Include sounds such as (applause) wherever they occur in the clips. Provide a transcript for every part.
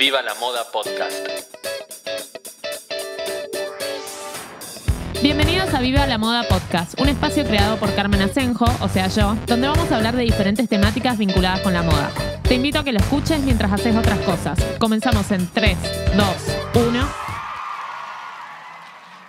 Viva la Moda Podcast. Bienvenidos a Viva la Moda Podcast, un espacio creado por Carmen Asenjo, o sea yo, donde vamos a hablar de diferentes temáticas vinculadas con la moda. Te invito a que lo escuches mientras haces otras cosas. Comenzamos en 3, 2, 1.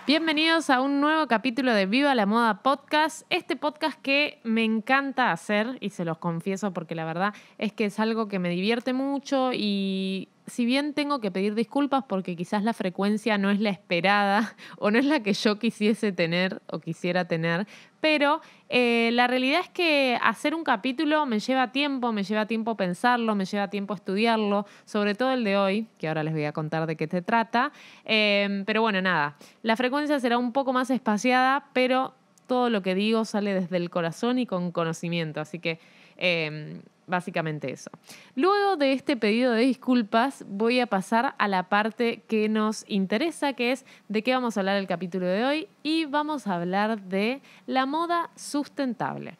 Bienvenidos a un nuevo capítulo de Viva la Moda Podcast, este podcast que me encanta hacer y se los confieso porque la verdad es que es algo que me divierte mucho y si bien tengo que pedir disculpas porque quizás la frecuencia no es la esperada (laughs) o no es la que yo quisiese tener o quisiera tener, pero eh, la realidad es que hacer un capítulo me lleva tiempo, me lleva tiempo pensarlo, me lleva tiempo estudiarlo, sobre todo el de hoy, que ahora les voy a contar de qué se trata. Em, pero bueno, nada, la frecuencia será un poco más espaciada, pero todo lo que digo sale desde el corazón y con conocimiento, así que... Em, básicamente eso. Luego de este pedido de disculpas, voy a pasar a la parte que nos interesa, que es de qué vamos a hablar el capítulo de hoy y vamos a hablar de la moda sustentable.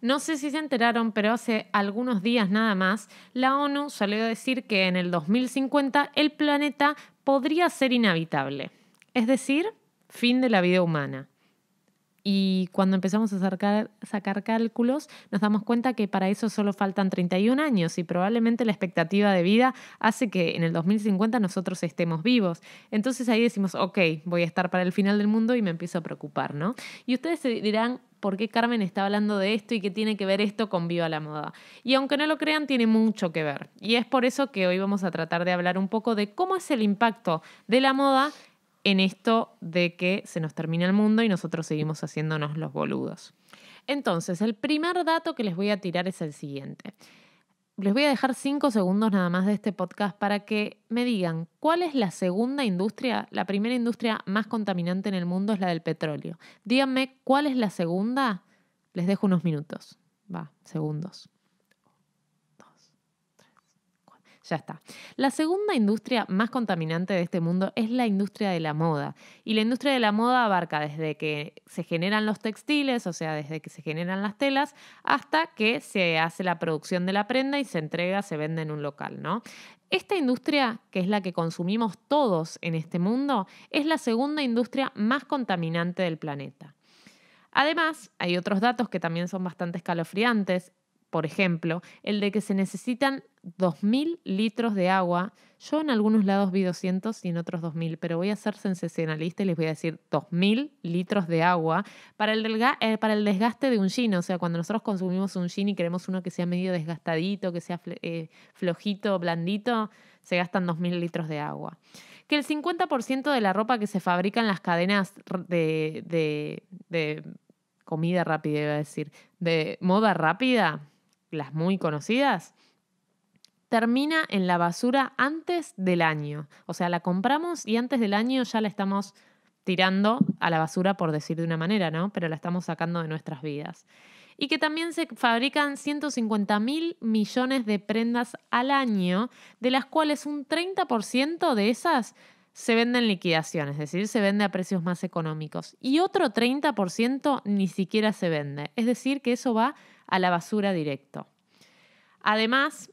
No sé si se enteraron, pero hace algunos días nada más, la ONU salió a decir que en el 2050 el planeta podría ser inhabitable, es decir, fin de la vida humana y cuando empezamos a sacar, cálculos nos damos cuenta que para eso solo faltan 31 años y probablemente la expectativa de vida hace que en el 2050 nosotros estemos vivos. Entonces ahí decimos, ok, voy a estar para el final del mundo y me empiezo a preocupar, ¿no? Y ustedes se dirán, por qué Carmen está hablando de esto y qué tiene que ver esto con Viva la Moda. Y aunque no lo crean, tiene mucho que ver. Y es por eso que hoy vamos a tratar de hablar un poco de cómo es el impacto de la moda en esto de que se nos termina el mundo y nosotros seguimos haciéndonos los boludos. Entonces, el primer dato que les voy a tirar es el siguiente. Les voy a dejar cinco segundos nada más de este podcast para que me digan cuál es la segunda industria, la primera industria más contaminante en el mundo es la del petróleo. Díganme cuál es la segunda. Les dejo unos minutos. Va, segundos. Ya está. La segunda industria más contaminante de este mundo es la industria de la moda. Y la industria de la moda abarca desde que se generan los textiles, o sea, desde que se generan las telas, hasta que se hace la producción de la prenda y se entrega, se vende en un local, ¿no? Esta industria, que es la que consumimos todos en este mundo, es la segunda industria más contaminante del planeta. Además, hay otros datos que también son bastante escalofriantes. Por ejemplo, el de que se necesitan 2.000 litros de agua. Yo en algunos lados vi 200 y en otros 2.000, pero voy a ser sensacionalista y les voy a decir 2.000 litros de agua para el, eh, para el desgaste de un jean. O sea, cuando nosotros consumimos un jean y queremos uno que sea medio desgastadito, que sea eh, flojito, blandito, se gastan 2.000 litros de agua. Que el 50% de la ropa que se fabrica en las cadenas de, de comida rápida, iba a decir, de moda rápida, las muy conocidas, termina en la basura antes del año. O sea, la compramos y antes del año ya la estamos tirando a la basura, por decir de una manera, ¿no? Pero la estamos sacando de nuestras vidas. Y que también se fabrican 150 mil millones de prendas al año, de las cuales un 30% de esas se venden en liquidación, es decir, se vende a precios más económicos. Y otro 30% ni siquiera se vende, es decir, que eso va a la basura directo. Además,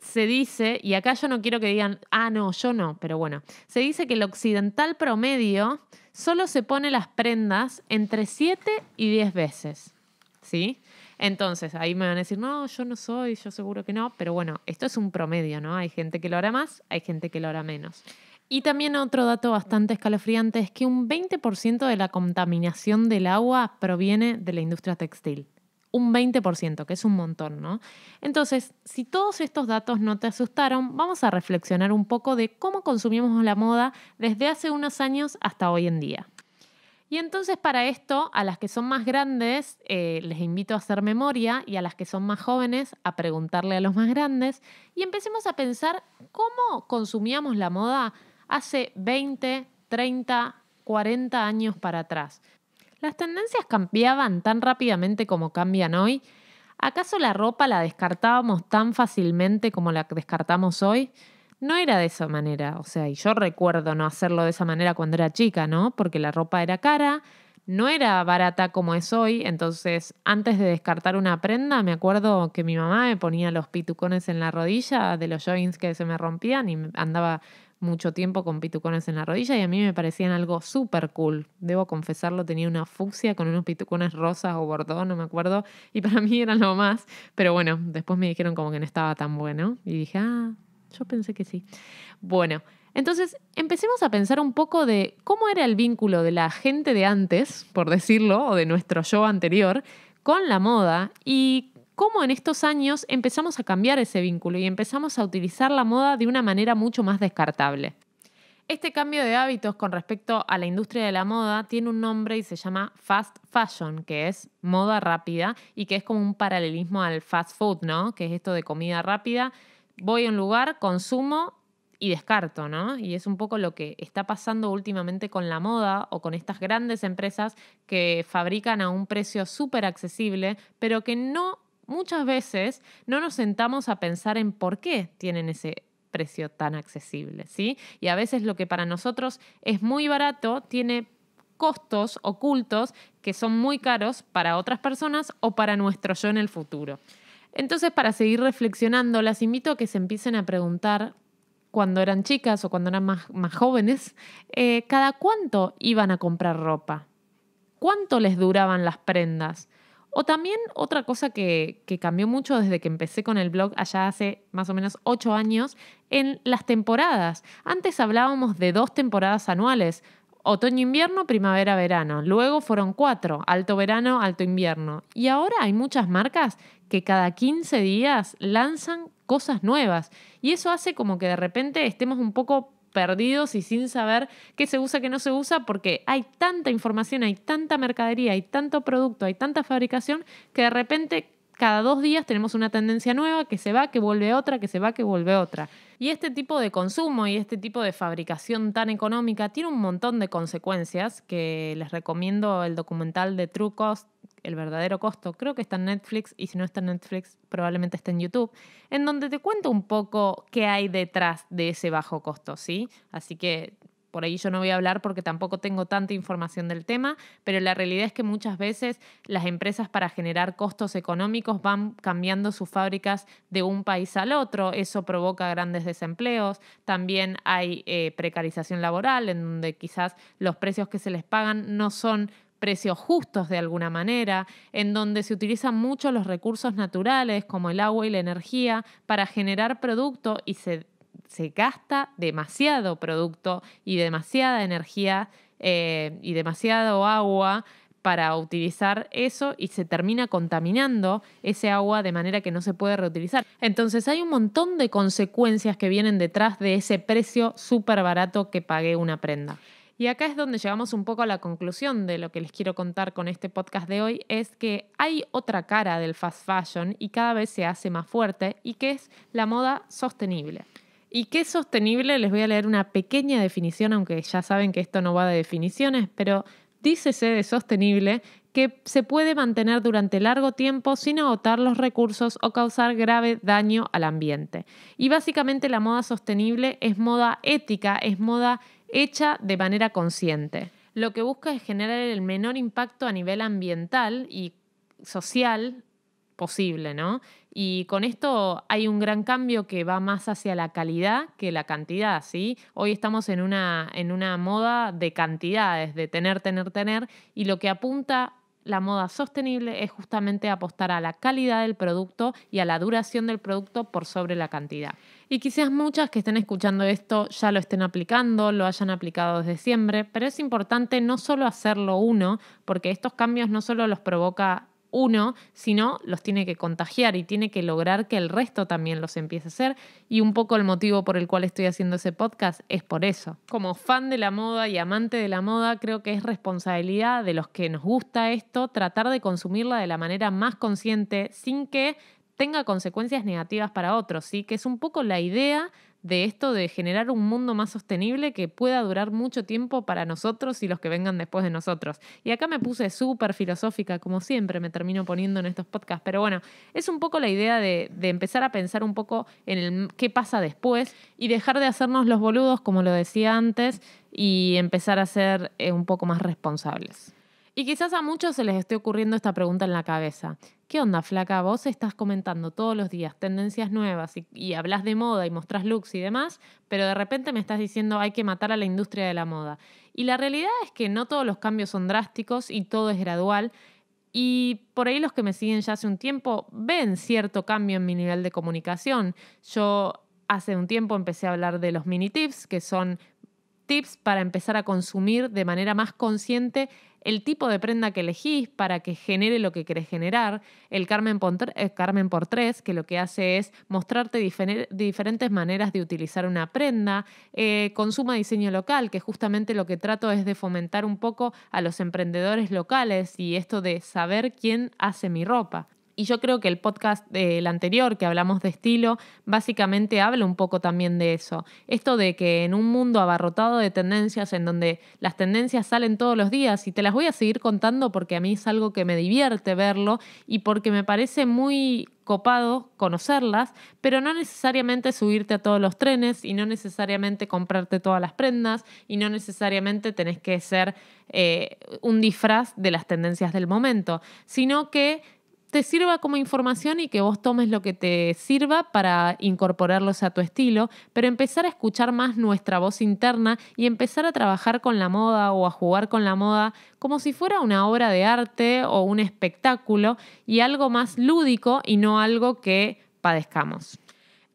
se dice, y acá yo no quiero que digan, ah, no, yo no, pero bueno, se dice que el occidental promedio solo se pone las prendas entre 7 y 10 veces. ¿Sí? Entonces, ahí me van a decir, no, yo no soy, yo seguro que no, pero bueno, esto es un promedio, ¿no? Hay gente que lo hará más, hay gente que lo hará menos. Y también otro dato bastante escalofriante es que un 20% de la contaminación del agua proviene de la industria textil un 20%, que es un montón, ¿no? Entonces, si todos estos datos no te asustaron, vamos a reflexionar un poco de cómo consumimos la moda desde hace unos años hasta hoy en día. Y entonces para esto, a las que son más grandes, eh, les invito a hacer memoria y a las que son más jóvenes, a preguntarle a los más grandes y empecemos a pensar cómo consumíamos la moda hace 20, 30, 40 años para atrás. ¿Las tendencias cambiaban tan rápidamente como cambian hoy? ¿Acaso la ropa la descartábamos tan fácilmente como la descartamos hoy? No era de esa manera, o sea, y yo recuerdo no hacerlo de esa manera cuando era chica, ¿no? Porque la ropa era cara, no era barata como es hoy, entonces antes de descartar una prenda, me acuerdo que mi mamá me ponía los pitucones en la rodilla de los joints que se me rompían y andaba mucho tiempo con pitucones en la rodilla y a mí me parecían algo súper cool. Debo confesarlo, tenía una fucsia con unos pitucones rosas o bordón, no me acuerdo, y para mí eran lo más. Pero bueno, después me dijeron como que no estaba tan bueno y dije, ah, yo pensé que sí. Bueno, entonces empecemos a pensar un poco de cómo era el vínculo de la gente de antes, por decirlo, o de nuestro yo anterior, con la moda y cómo en estos años empezamos a cambiar ese vínculo y empezamos a utilizar la moda de una manera mucho más descartable. Este cambio de hábitos con respecto a la industria de la moda tiene un nombre y se llama fast fashion, que es moda rápida y que es como un paralelismo al fast food, ¿no? Que es esto de comida rápida. Voy a un lugar, consumo y descarto, ¿no? Y es un poco lo que está pasando últimamente con la moda o con estas grandes empresas que fabrican a un precio súper accesible, pero que no muchas veces no nos sentamos a pensar en por qué tienen ese precio tan accesible, ¿sí? Y a veces lo que para nosotros es muy barato tiene costos ocultos que son muy caros para otras personas o para nuestro yo en el futuro. Entonces, para seguir reflexionando, las invito a que se empiecen a preguntar cuando eran chicas o cuando eran más, jóvenes, eh, cada cuánto iban a comprar ropa, cuánto les duraban las prendas, o también otra cosa que, cambió mucho desde que empecé con el blog allá hace más o menos ocho años, en las temporadas. Antes hablábamos de dos temporadas anuales, otoño-invierno, primavera-verano. Luego fueron cuatro, alto-verano, alto-invierno. Y ahora hay muchas marcas que cada 15 días lanzan cosas nuevas. Y eso hace como que de repente estemos un poco perdidos y sin saber qué se usa, qué no se usa, porque hay tanta información, hay tanta mercadería, hay tanto producto, hay tanta fabricación, que de repente cada dos días tenemos una tendencia nueva que se va, que vuelve otra, que se va, que vuelve otra. Y este tipo de consumo y este tipo de fabricación tan económica tiene un montón de consecuencias que les recomiendo el documental de trucos el verdadero costo, creo que está en Netflix y si no está en Netflix probablemente está en YouTube, en donde te cuento un poco qué hay detrás de ese bajo costo, ¿sí? Así que por ahí yo no voy a hablar porque tampoco tengo tanta información del tema, pero la realidad es que muchas veces las empresas para generar costos económicos van cambiando sus fábricas de un país al otro, eso provoca grandes desempleos, también hay eh, precarización laboral en donde quizás los precios que se les pagan no son precios justos de alguna manera, en donde se utilizan mucho los recursos naturales como el agua y la energía para generar producto y se, gasta demasiado producto y demasiada energía eh, y demasiado agua para utilizar eso y se termina contaminando ese agua de manera que no se puede reutilizar. Entonces hay un montón de consecuencias que vienen detrás de ese precio súper barato que pagué una prenda. Y acá es donde llegamos un poco a la conclusión de lo que les quiero contar con este podcast de hoy, es que hay otra cara del fast fashion y cada vez se hace más fuerte y que es la moda sostenible. ¿Y qué es sostenible? Les voy a leer una pequeña definición, aunque ya saben que esto no va de definiciones, pero dícese de sostenible que se puede mantener durante largo tiempo sin agotar los recursos o causar grave daño al ambiente. Y básicamente la moda sostenible es moda ética, es moda hecha de manera consciente. Lo que busca es generar el menor impacto a nivel ambiental y social posible, ¿no? Y con esto hay un gran cambio que va más hacia la calidad que la cantidad, ¿sí? Hoy estamos en una, en una moda de cantidades, de tener, tener, tener, y lo que apunta la moda sostenible es justamente apostar a la calidad del producto y a la duración del producto por sobre la cantidad. Y quizás muchas que estén escuchando esto ya lo estén aplicando, lo hayan aplicado desde siempre, pero es importante no solo hacerlo uno, porque estos cambios no solo los provoca uno, sino los tiene que contagiar y tiene que lograr que el resto también los empiece a hacer. Y un poco el motivo por el cual estoy haciendo ese podcast es por eso. Como fan de la moda y amante de la moda, creo que es responsabilidad de los que nos gusta esto tratar de consumirla de la manera más consciente sin que tenga consecuencias negativas para otros, ¿sí? que es un poco la idea de esto de generar un mundo más sostenible que pueda durar mucho tiempo para nosotros y los que vengan después de nosotros. Y acá me puse súper filosófica, como siempre me termino poniendo en estos podcasts, pero bueno, es un poco la idea de, empezar a pensar un poco en el, qué pasa después y dejar de hacernos los boludos, como lo decía antes, y empezar a ser eh, un poco más responsables. Y quizás a muchos se les esté ocurriendo esta pregunta en la cabeza. ¿Qué onda, flaca? Vos estás comentando todos los días tendencias nuevas y, y hablas de moda y mostrás looks y demás, pero de repente me estás diciendo hay que matar a la industria de la moda. Y la realidad es que no todos los cambios son drásticos y todo es gradual. Y por ahí los que me siguen ya hace un tiempo ven cierto cambio en mi nivel de comunicación. Yo hace un tiempo empecé a hablar de los mini tips, que son tips para empezar a consumir de manera más consciente el tipo de prenda que elegís para que genere lo que querés generar. El Carmen, eh, por, tres, que lo que hace es mostrarte diferentes maneras de utilizar una prenda. Eh, consuma diseño local, que justamente lo que trato es de fomentar un poco a los emprendedores locales y esto de saber quién hace mi ropa. Y yo creo que el podcast del anterior, que hablamos de estilo, básicamente habla un poco también de eso. Esto de que en un mundo abarrotado de tendencias, en donde las tendencias salen todos los días, y te las voy a seguir contando porque a mí es algo que me divierte verlo y porque me parece muy copado conocerlas, pero no necesariamente subirte a todos los trenes y no necesariamente comprarte todas las prendas y no necesariamente tenés que ser eh, un disfraz de las tendencias del momento, sino que te sirva como información y que vos tomes lo que te sirva para incorporarlos a tu estilo, pero empezar a escuchar más nuestra voz interna y empezar a trabajar con la moda o a jugar con la moda como si fuera una obra de arte o un espectáculo y algo más lúdico y no algo que padezcamos.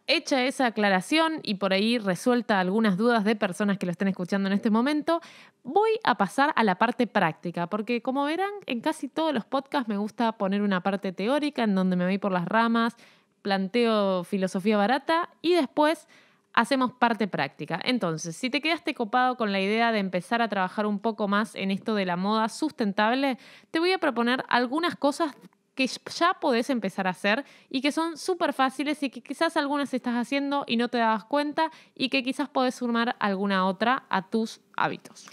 Hecha esa aclaración y por ahí resuelta algunas dudas de personas que lo estén escuchando en este momento, voy a pasar a la parte práctica, porque como verán, en casi todos los podcasts me gusta poner una parte teórica en donde me voy por las ramas, planteo filosofía barata y después hacemos parte práctica. Entonces, si te quedaste copado con la idea de empezar a trabajar un poco más en esto de la moda sustentable, te voy a proponer algunas cosas que ya podés empezar a hacer y que son súper fáciles y que quizás algunas estás haciendo y no te dabas cuenta y que quizás podés sumar alguna otra a tus hábitos.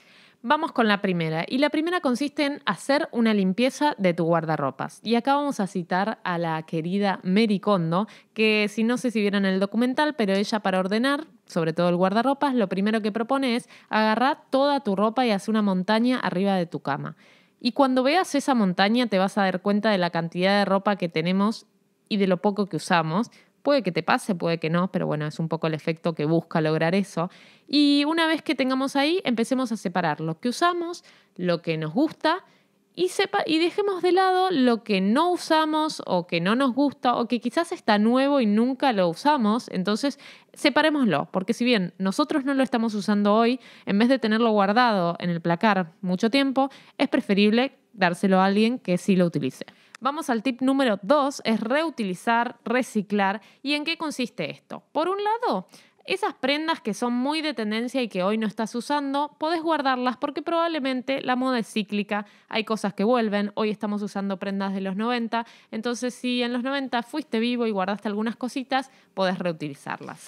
Vamos con la primera. Y la primera consiste en hacer una limpieza de tu guardarropas. Y acá vamos a citar a la querida Mary Kondo, que si no sé si vieron el documental, pero ella para ordenar, sobre todo el guardarropas, lo primero que propone es agarrar toda tu ropa y hacer una montaña arriba de tu cama. Y cuando veas esa montaña te vas a dar cuenta de la cantidad de ropa que tenemos y de lo poco que usamos. Puede que te pase, puede que no, pero bueno, es un poco el efecto que busca lograr eso. Y una vez que tengamos ahí, empecemos a separar lo que usamos, lo que nos gusta y, sepa, y dejemos de lado lo que no usamos o que no nos gusta o que quizás está nuevo y nunca lo usamos. Entonces, separémoslo, porque si bien nosotros no lo estamos usando hoy, en vez de tenerlo guardado en el placar mucho tiempo, es preferible dárselo a alguien que sí lo utilice. Vamos al tip número dos es reutilizar, reciclar. ¿Y en qué consiste esto? Por un lado, esas prendas que son muy de tendencia y que hoy no estás usando, podés guardarlas porque probablemente la moda es cíclica, hay cosas que vuelven, hoy estamos usando prendas de los 90, entonces si en los 90 fuiste vivo y guardaste algunas cositas, podés reutilizarlas,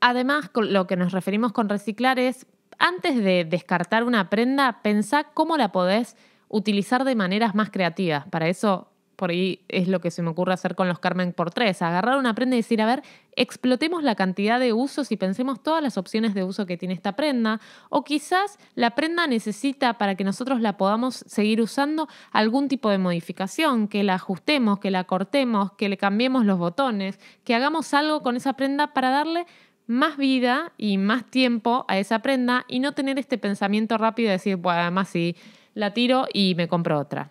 Además, con lo que nos referimos con reciclar es, antes de descartar una prenda, pensá cómo la podés utilizar de maneras más creativas. Para eso por ahí es lo que se me ocurre hacer con los Carmen por tres, agarrar una prenda y decir, a ver, explotemos la cantidad de usos y pensemos todas las opciones de uso que tiene esta prenda, o quizás la prenda necesita para que nosotros la podamos seguir usando algún tipo de modificación, que la ajustemos, que la cortemos, que le cambiemos los botones, que hagamos algo con esa prenda para darle más vida y más tiempo a esa prenda y no tener este pensamiento rápido de decir, bueno, además sí, la tiro y me compro otra.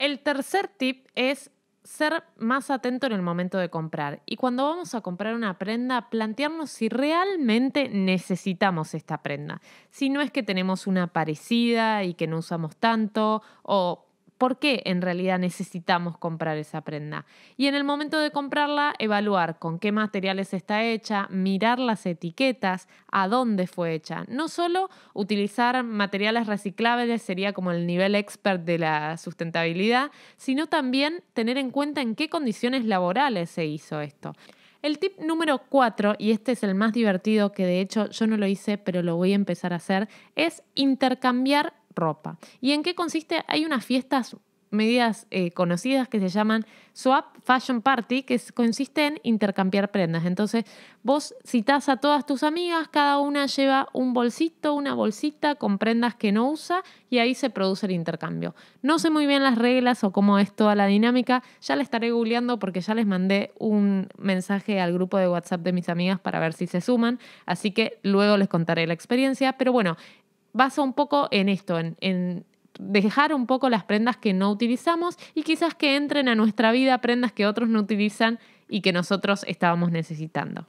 El tercer tip es ser más atento en el momento de comprar. Y cuando vamos a comprar una prenda, plantearnos si realmente necesitamos esta prenda. Si no es que tenemos una parecida y que no usamos tanto, o por qué en realidad necesitamos comprar esa prenda. Y en el momento de comprarla, evaluar con qué materiales está hecha, mirar las etiquetas, a dónde fue hecha. No solo utilizar materiales reciclables sería como el nivel expert de la sustentabilidad, sino también tener en cuenta en qué condiciones laborales se hizo esto. El tip número 4, y este es el más divertido que de hecho yo no lo hice, pero lo voy a empezar a hacer, es intercambiar ropa. ¿Y en qué consiste? Hay unas fiestas medidas eh, conocidas que se llaman Swap Fashion Party, que consiste en intercambiar prendas. Entonces, vos citás a todas tus amigas, cada una lleva un bolsito, una bolsita con prendas que no usa y ahí se produce el intercambio. No sé muy bien las reglas o cómo es toda la dinámica, ya la estaré googleando porque ya les mandé un mensaje al grupo de WhatsApp de mis amigas para ver si se suman, así que luego les contaré la experiencia, pero bueno, basa un poco en esto, en, dejar un poco las prendas que no utilizamos y quizás que entren a nuestra vida prendas que otros no utilizan y que nosotros estábamos necesitando.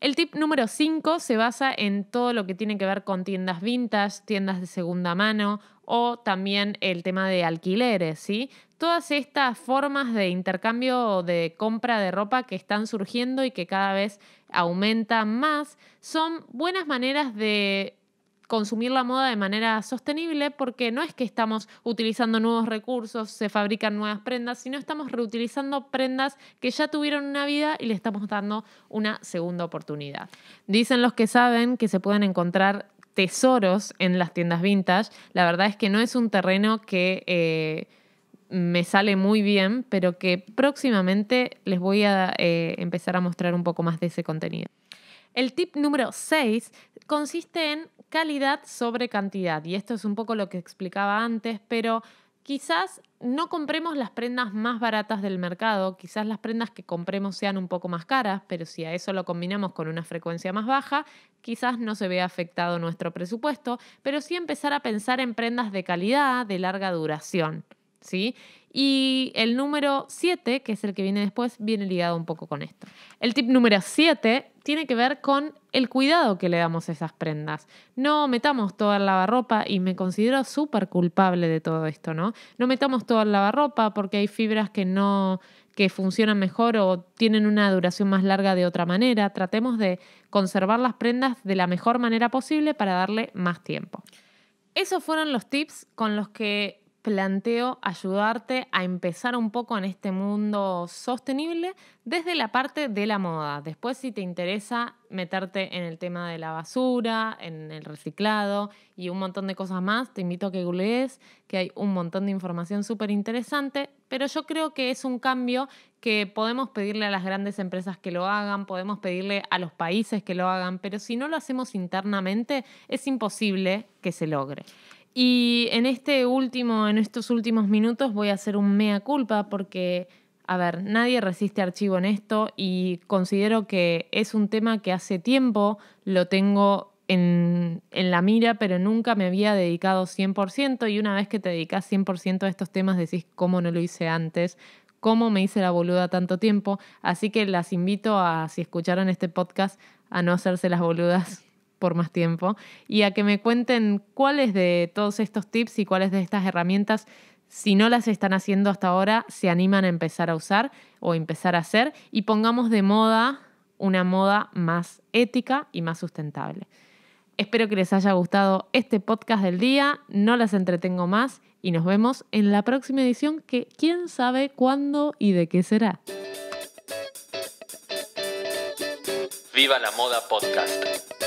El tip número 5 se basa en todo lo que tiene que ver con tiendas vintage, tiendas de segunda mano o también el tema de alquileres, ¿sí? Todas estas formas de intercambio o de compra de ropa que están surgiendo y que cada vez aumentan más son buenas maneras de consumir la moda de manera sostenible porque no es que estamos utilizando nuevos recursos, se fabrican nuevas prendas, sino estamos reutilizando prendas que ya tuvieron una vida y le estamos dando una segunda oportunidad. Dicen los que saben que se pueden encontrar tesoros en las tiendas vintage. La verdad es que no es un terreno que... Eh, me sale muy bien, pero que próximamente les voy a eh, empezar a mostrar un poco más de ese contenido. El tip número 6 consiste en calidad sobre cantidad. Y esto es un poco lo que explicaba antes, pero quizás no compremos las prendas más baratas del mercado, quizás las prendas que compremos sean un poco más caras, pero si a eso lo combinamos con una frecuencia más baja, quizás no se vea afectado nuestro presupuesto, pero sí empezar a pensar en prendas de calidad, de larga duración. ¿Sí? Y el número 7, que es el que viene después, viene ligado un poco con esto. El tip número 7 tiene que ver con el cuidado que le damos a esas prendas. No metamos toda la lavarropa y me considero súper culpable de todo esto, ¿no? No metamos toda la lavarropa porque hay fibras que no que funcionan mejor o tienen una duración más larga de otra manera. Tratemos de conservar las prendas de la mejor manera posible para darle más tiempo. Esos fueron los tips con los que planteo ayudarte a empezar un poco en este mundo sostenible desde la parte de la moda. Después si te interesa meterte en el tema de la basura, en el reciclado y un montón de cosas más, te invito a que googlees, que hay un montón de información súper interesante, pero yo creo que es un cambio que podemos pedirle a las grandes empresas que lo hagan, podemos pedirle a los países que lo hagan, pero si no lo hacemos internamente es imposible que se logre. Y en este último, en estos últimos minutos voy a hacer un mea culpa porque, a ver, nadie resiste archivo en esto y considero que es un tema que hace tiempo lo tengo en, en la mira, pero nunca me había dedicado 100% y una vez que te dedicas 100% a estos temas decís cómo no lo hice antes, cómo me hice la boluda tanto tiempo. Así que las invito a, si escucharon este podcast, a no hacerse las boludas por más tiempo y a que me cuenten cuáles de todos estos tips y cuáles de estas herramientas, si no las están haciendo hasta ahora, se animan a empezar a usar o empezar a hacer y pongamos de moda una moda más ética y más sustentable. Espero que les haya gustado este podcast del día, no las entretengo más y nos vemos en la próxima edición que quién sabe cuándo y de qué será. Viva la Moda Podcast.